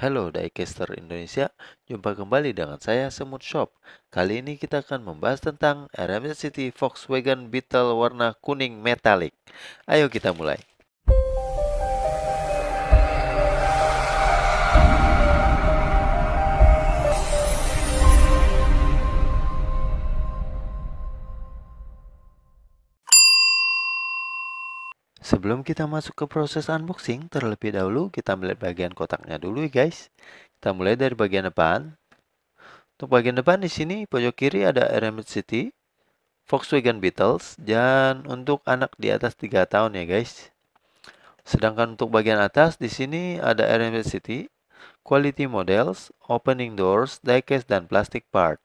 Halo Diecaster Indonesia, jumpa kembali dengan saya Semut Shop. Kali ini kita akan membahas tentang RMS City Volkswagen Beetle warna kuning metalik. Ayo kita mulai. Sebelum kita masuk ke proses unboxing, terlebih dahulu kita melihat bagian kotaknya dulu ya guys. Kita mulai dari bagian depan. Untuk bagian depan di sini pojok kiri ada RM City, Volkswagen Beetles, dan untuk anak di atas 3 tahun ya guys. Sedangkan untuk bagian atas di sini ada RM City, Quality Models, Opening Doors, Diecast, dan Plastic Part.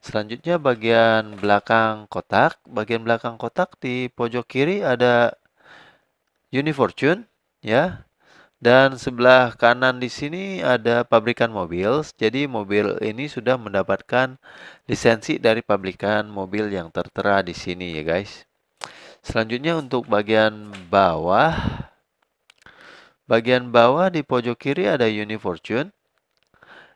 Selanjutnya bagian belakang kotak. Bagian belakang kotak di pojok kiri ada Unifortune ya. Dan sebelah kanan di sini ada pabrikan mobil. Jadi mobil ini sudah mendapatkan lisensi dari pabrikan mobil yang tertera di sini ya guys. Selanjutnya untuk bagian bawah. Bagian bawah di pojok kiri ada Unifortune,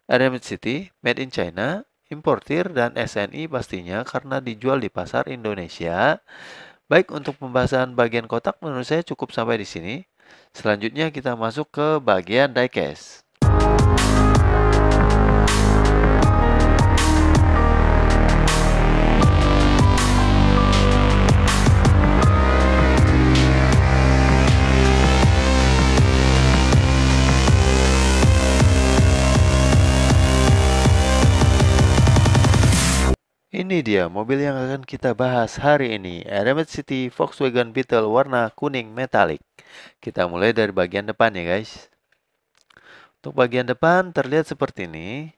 Element City, Made in China, importir dan SNI pastinya karena dijual di pasar Indonesia. Baik, untuk pembahasan bagian kotak menurut saya cukup sampai di sini. Selanjutnya kita masuk ke bagian diecast. Ini dia mobil yang akan kita bahas hari ini, Element City Volkswagen Beetle warna kuning metalik. Kita mulai dari bagian depan ya guys. Untuk bagian depan terlihat seperti ini.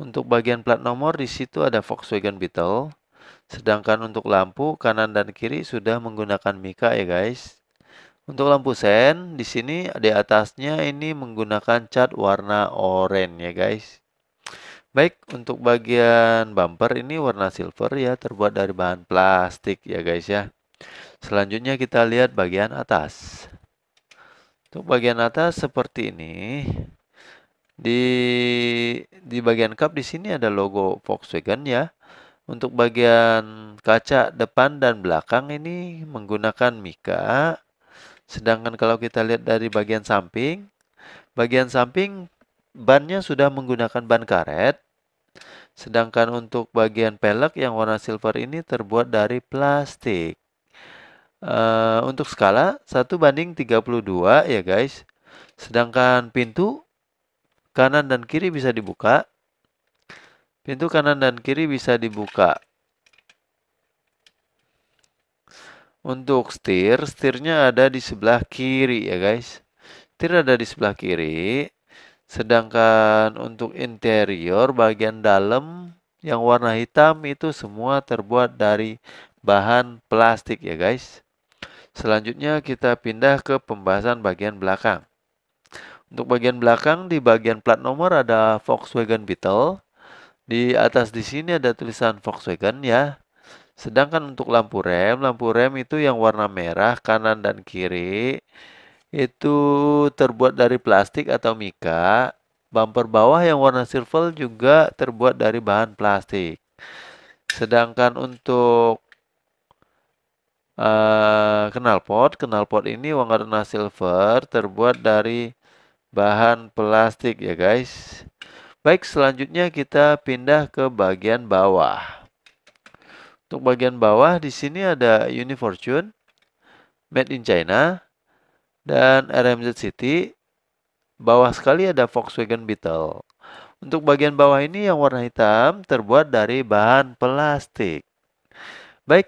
Untuk bagian plat nomor di situ ada Volkswagen Beetle. Sedangkan untuk lampu kanan dan kiri sudah menggunakan mika ya guys. Untuk lampu sen di sini di atasnya ini menggunakan cat warna oranye ya guys. Baik, untuk bagian bumper ini warna silver ya, terbuat dari bahan plastik ya guys ya. Selanjutnya kita lihat bagian atas. Untuk bagian atas seperti ini. Di di bagian cup di sini ada logo Volkswagen ya. Untuk bagian kaca depan dan belakang ini menggunakan mika. Sedangkan kalau kita lihat dari bagian samping, bagian samping bannya sudah menggunakan ban karet, sedangkan untuk bagian pelek yang warna silver ini terbuat dari plastik. Uh, untuk skala 1 banding 32 ya guys. Sedangkan pintu kanan dan kiri bisa dibuka. Pintu kanan dan kiri bisa dibuka. Untuk setir, setirnya ada di sebelah kiri ya guys. Setir ada di sebelah kiri. Sedangkan untuk interior bagian dalam yang warna hitam itu semua terbuat dari bahan plastik ya guys. Selanjutnya kita pindah ke pembahasan bagian belakang. Untuk bagian belakang di bagian plat nomor ada Volkswagen Beetle. Di atas di sini ada tulisan Volkswagen ya. Sedangkan untuk lampu rem, lampu rem itu yang warna merah kanan dan kiri itu terbuat dari plastik atau mika. Bumper bawah yang warna silver juga terbuat dari bahan plastik. Sedangkan untuk uh, knalpot, knalpot ini warna silver terbuat dari bahan plastik ya guys. Baik, selanjutnya kita pindah ke bagian bawah. Untuk bagian bawah di sini ada Unifortune made in China dan RMZ City. Bawah sekali ada Volkswagen Beetle. Untuk bagian bawah ini yang warna hitam terbuat dari bahan plastik. Baik,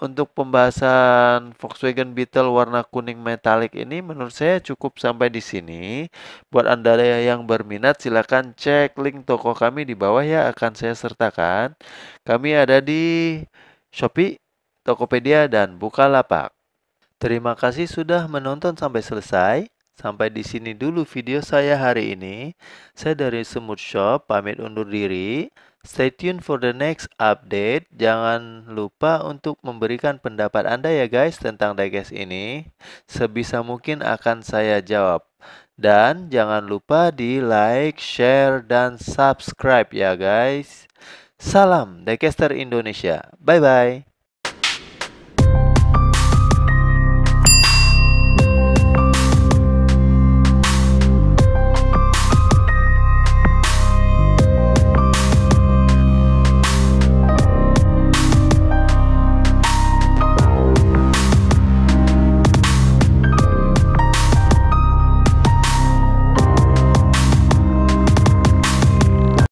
untuk pembahasan Volkswagen Beetle warna kuning metalik ini menurut saya cukup sampai di sini. Buat Anda yang berminat silakan cek link toko kami di bawah ya akan saya sertakan. Kami ada di Shopee, Tokopedia dan Bukalapak. Terima kasih sudah menonton sampai selesai. Sampai di sini dulu video saya hari ini. Saya dari Semut Shop pamit undur diri. Stay tune for the next update. Jangan lupa untuk memberikan pendapat Anda ya guys tentang diecast ini. Sebisa mungkin akan saya jawab. Dan jangan lupa di like, share, dan subscribe ya guys. Salam Diecaster Indonesia. Bye-bye.